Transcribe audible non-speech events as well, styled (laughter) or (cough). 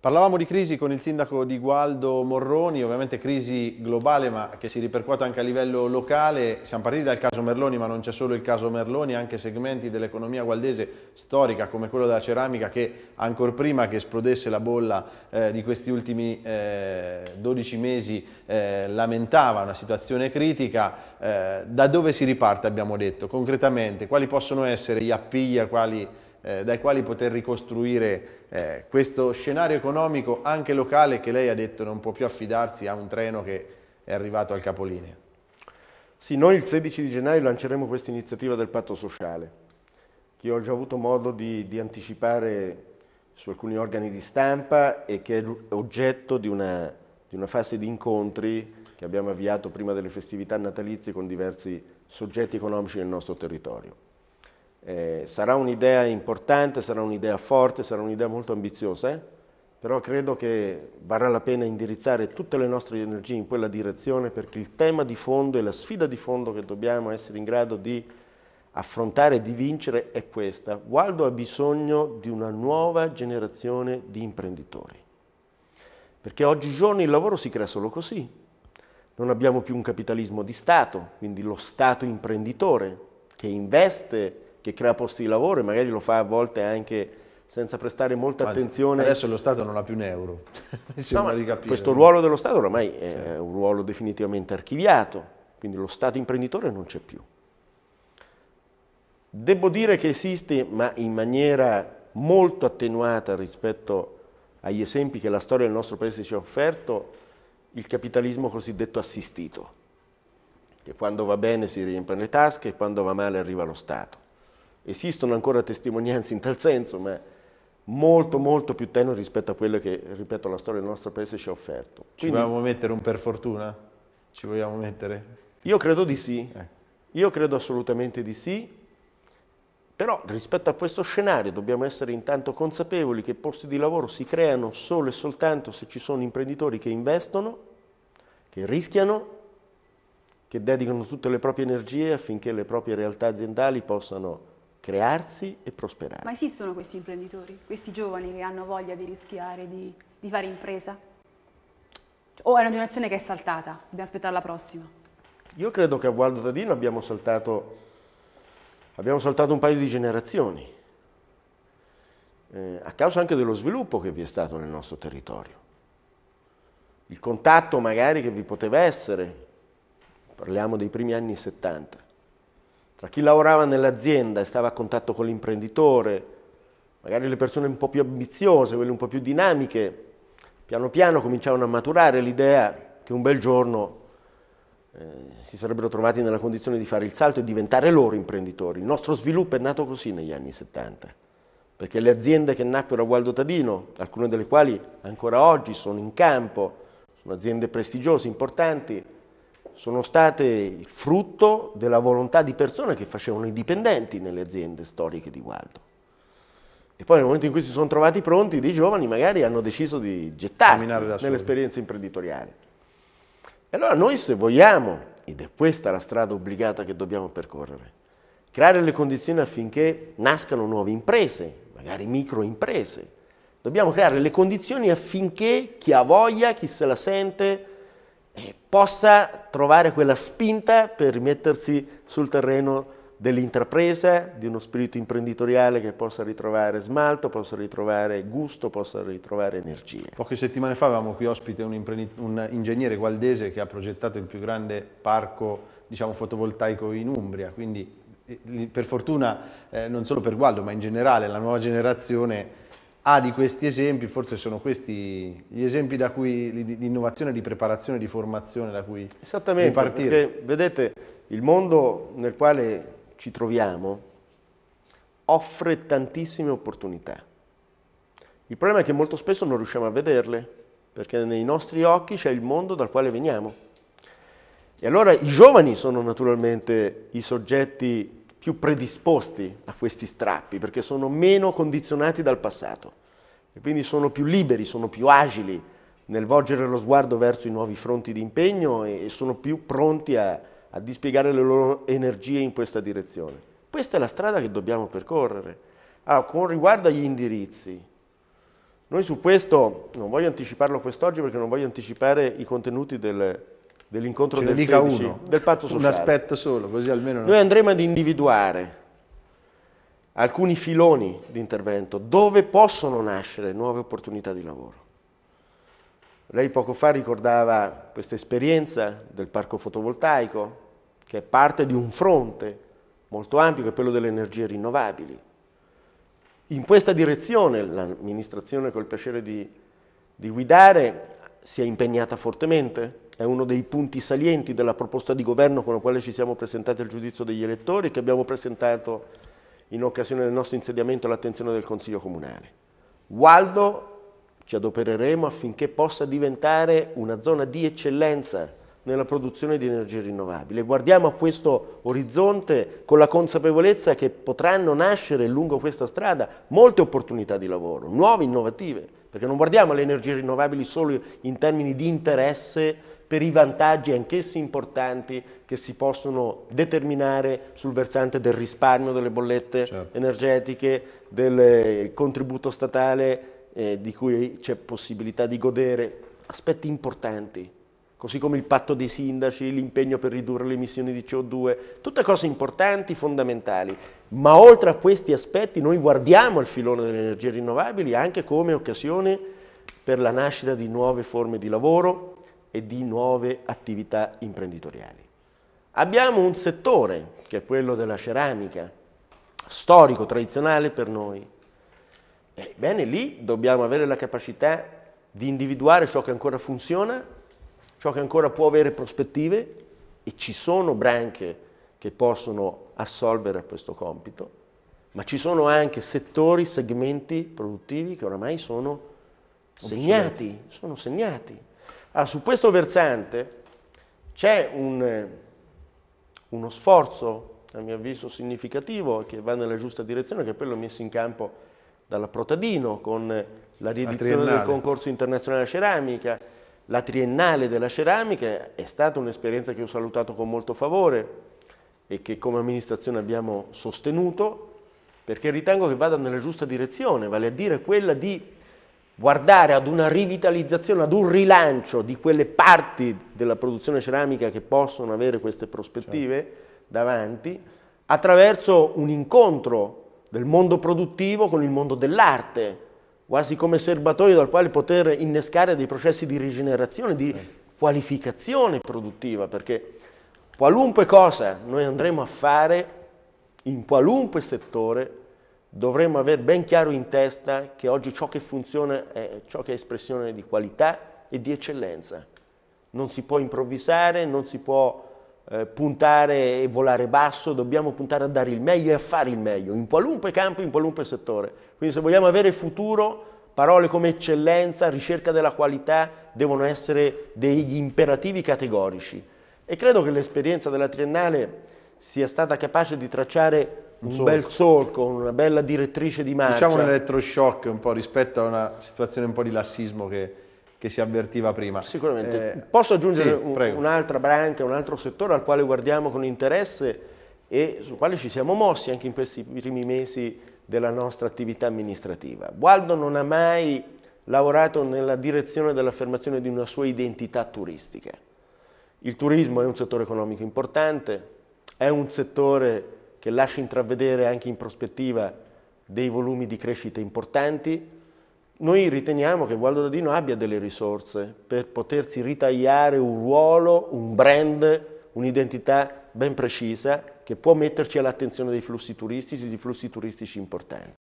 Parlavamo di crisi con il sindaco di Gualdo Morroni, ovviamente crisi globale ma che si ripercuote anche a livello locale. Siamo partiti dal caso Merloni ma non c'è solo il caso Merloni, anche segmenti dell'economia gualdese storica come quello della ceramica che ancora prima che esplodesse la bolla eh, di questi ultimi eh, 12 mesi eh, lamentava una situazione critica. Eh, da dove si riparte abbiamo detto concretamente? Quali possono essere gli appigli a quali eh, dai quali poter ricostruire eh, questo scenario economico anche locale che lei ha detto non può più affidarsi a un treno che è arrivato al capolinea. Sì, noi il 16 di gennaio lanceremo questa iniziativa del patto sociale, che ho già avuto modo di, di anticipare su alcuni organi di stampa e che è oggetto di una, di una fase di incontri che abbiamo avviato prima delle festività natalizie con diversi soggetti economici nel nostro territorio. Eh, sarà un'idea importante, sarà un'idea forte, sarà un'idea molto ambiziosa, eh? però credo che varrà la pena indirizzare tutte le nostre energie in quella direzione perché il tema di fondo e la sfida di fondo che dobbiamo essere in grado di affrontare e di vincere è questa. Waldo ha bisogno di una nuova generazione di imprenditori, perché oggigiorno il lavoro si crea solo così. Non abbiamo più un capitalismo di Stato, quindi lo Stato imprenditore che investe che crea posti di lavoro e magari lo fa a volte anche senza prestare molta Anzi, attenzione. Adesso lo Stato non ha più un euro. (laughs) no, questo ruolo dello Stato ormai è certo. un ruolo definitivamente archiviato, quindi lo Stato imprenditore non c'è più. Devo dire che esiste, ma in maniera molto attenuata rispetto agli esempi che la storia del nostro paese ci ha offerto, il capitalismo cosiddetto assistito, che quando va bene si riempiono le tasche e quando va male arriva lo Stato. Esistono ancora testimonianze in tal senso, ma molto molto più tenue rispetto a quelle che, ripeto, la storia del nostro paese ci ha offerto. Quindi, ci vogliamo mettere un per fortuna? Ci vogliamo mettere? Io credo di sì, eh. io credo assolutamente di sì, però rispetto a questo scenario dobbiamo essere intanto consapevoli che posti di lavoro si creano solo e soltanto se ci sono imprenditori che investono, che rischiano, che dedicano tutte le proprie energie affinché le proprie realtà aziendali possano crearsi e prosperare. Ma esistono questi imprenditori, questi giovani che hanno voglia di rischiare, di, di fare impresa? O è una generazione che è saltata, dobbiamo aspettare la prossima? Io credo che a Waldo Tadino abbiamo saltato, abbiamo saltato un paio di generazioni, eh, a causa anche dello sviluppo che vi è stato nel nostro territorio. Il contatto magari che vi poteva essere, parliamo dei primi anni 70, tra chi lavorava nell'azienda e stava a contatto con l'imprenditore, magari le persone un po' più ambiziose, quelle un po' più dinamiche, piano piano cominciavano a maturare l'idea che un bel giorno eh, si sarebbero trovati nella condizione di fare il salto e diventare loro imprenditori. Il nostro sviluppo è nato così negli anni 70, perché le aziende che nacquero a Gualdo Tadino, alcune delle quali ancora oggi sono in campo, sono aziende prestigiose, importanti, sono state frutto della volontà di persone che facevano i dipendenti nelle aziende storiche di Waldo. E poi nel momento in cui si sono trovati pronti, dei giovani magari hanno deciso di gettarsi nell'esperienza imprenditoriale. E allora noi se vogliamo, ed è questa la strada obbligata che dobbiamo percorrere, creare le condizioni affinché nascano nuove imprese, magari microimprese, dobbiamo creare le condizioni affinché chi ha voglia, chi se la sente, eh, possa trovare quella spinta per rimettersi sul terreno dell'intrapresa, di uno spirito imprenditoriale che possa ritrovare smalto, possa ritrovare gusto, possa ritrovare energia. Poche settimane fa avevamo qui ospite un, un ingegnere gualdese che ha progettato il più grande parco diciamo, fotovoltaico in Umbria, quindi eh, per fortuna eh, non solo per Gualdo ma in generale la nuova generazione ha ah, di questi esempi, forse sono questi gli esempi da cui l'innovazione di preparazione, di formazione da cui Esattamente, ripartire. Perché, vedete, il mondo nel quale ci troviamo offre tantissime opportunità. Il problema è che molto spesso non riusciamo a vederle, perché nei nostri occhi c'è il mondo dal quale veniamo. E allora i giovani sono naturalmente i soggetti più predisposti a questi strappi perché sono meno condizionati dal passato e quindi sono più liberi, sono più agili nel volgere lo sguardo verso i nuovi fronti di impegno e sono più pronti a, a dispiegare le loro energie in questa direzione. Questa è la strada che dobbiamo percorrere. Allora, ah, con riguardo agli indirizzi, noi su questo, non voglio anticiparlo quest'oggi perché non voglio anticipare i contenuti del, dell'incontro del 16, uno, del patto sociale. Un aspetto solo, così almeno... Noi andremo ad individuare alcuni filoni di intervento dove possono nascere nuove opportunità di lavoro. Lei poco fa ricordava questa esperienza del parco fotovoltaico, che è parte di un fronte molto ampio, che è quello delle energie rinnovabili. In questa direzione l'amministrazione, col piacere di, di guidare, si è impegnata fortemente è uno dei punti salienti della proposta di governo con la quale ci siamo presentati al giudizio degli elettori che abbiamo presentato in occasione del nostro insediamento all'attenzione del Consiglio Comunale. Waldo ci adopereremo affinché possa diventare una zona di eccellenza nella produzione di energie rinnovabili. Guardiamo a questo orizzonte con la consapevolezza che potranno nascere lungo questa strada molte opportunità di lavoro, nuove, innovative perché non guardiamo le energie rinnovabili solo in termini di interesse per i vantaggi anch'essi importanti che si possono determinare sul versante del risparmio delle bollette certo. energetiche, del eh, contributo statale eh, di cui c'è possibilità di godere, aspetti importanti così come il patto dei sindaci, l'impegno per ridurre le emissioni di CO2, tutte cose importanti, fondamentali. Ma oltre a questi aspetti noi guardiamo al filone delle energie rinnovabili anche come occasione per la nascita di nuove forme di lavoro e di nuove attività imprenditoriali. Abbiamo un settore, che è quello della ceramica, storico, tradizionale per noi. Ebbene, lì dobbiamo avere la capacità di individuare ciò che ancora funziona ciò che ancora può avere prospettive e ci sono branche che possono assolvere a questo compito, ma ci sono anche settori, segmenti produttivi che oramai sono segnati, sono segnati. Allora, ah, su questo versante c'è un, eh, uno sforzo, a mio avviso, significativo che va nella giusta direzione, che è quello messo in campo dalla Protadino con eh, la riedizione del concorso internazionale ceramica, la triennale della ceramica è stata un'esperienza che ho salutato con molto favore e che come amministrazione abbiamo sostenuto perché ritengo che vada nella giusta direzione, vale a dire quella di guardare ad una rivitalizzazione, ad un rilancio di quelle parti della produzione ceramica che possono avere queste prospettive certo. davanti, attraverso un incontro del mondo produttivo con il mondo dell'arte, quasi come serbatoio dal quale poter innescare dei processi di rigenerazione, di qualificazione produttiva, perché qualunque cosa noi andremo a fare in qualunque settore dovremmo avere ben chiaro in testa che oggi ciò che funziona è ciò che è espressione di qualità e di eccellenza. Non si può improvvisare, non si può eh, puntare e volare basso, dobbiamo puntare a dare il meglio e a fare il meglio, in qualunque campo, in qualunque settore. Quindi se vogliamo avere futuro, parole come eccellenza, ricerca della qualità, devono essere degli imperativi categorici. E credo che l'esperienza della Triennale sia stata capace di tracciare un, un bel solco, una bella direttrice di marcia. Diciamo un elettroshock un po' rispetto a una situazione un po' di lassismo che che si avvertiva prima. Sicuramente. Eh, Posso aggiungere sì, un'altra branca, un altro settore al quale guardiamo con interesse e sul quale ci siamo mossi anche in questi primi mesi della nostra attività amministrativa. Waldo non ha mai lavorato nella direzione dell'affermazione di una sua identità turistica. Il turismo è un settore economico importante, è un settore che lascia intravedere anche in prospettiva dei volumi di crescita importanti, noi riteniamo che Waldo Dadino abbia delle risorse per potersi ritagliare un ruolo, un brand, un'identità ben precisa che può metterci all'attenzione dei flussi turistici, di flussi turistici importanti.